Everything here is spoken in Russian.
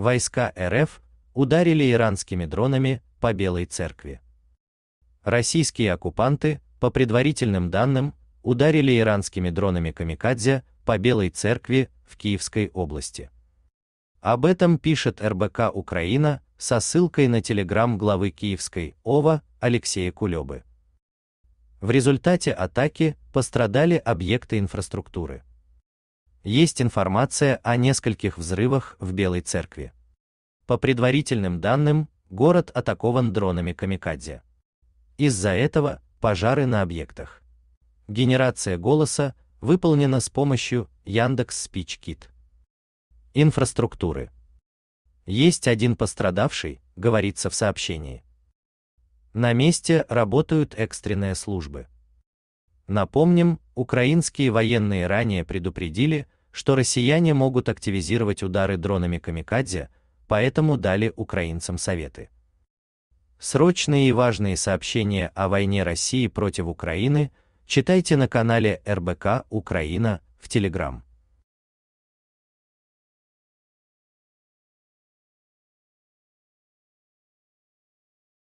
Войска РФ ударили иранскими дронами по Белой церкви. Российские оккупанты, по предварительным данным, ударили иранскими дронами камикадзе по Белой церкви в Киевской области. Об этом пишет РБК Украина со ссылкой на телеграм главы Киевской ОВА Алексея Кулебы. В результате атаки пострадали объекты инфраструктуры. Есть информация о нескольких взрывах в Белой церкви. По предварительным данным, город атакован дронами камикадзе. Из-за этого пожары на объектах. Генерация голоса выполнена с помощью Яндекс Спичкит. Инфраструктуры. Есть один пострадавший, говорится в сообщении. На месте работают экстренные службы. Напомним, украинские военные ранее предупредили, что россияне могут активизировать удары дронами камикадзе, поэтому дали украинцам советы. Срочные и важные сообщения о войне России против Украины читайте на канале РБК Украина в Телеграм.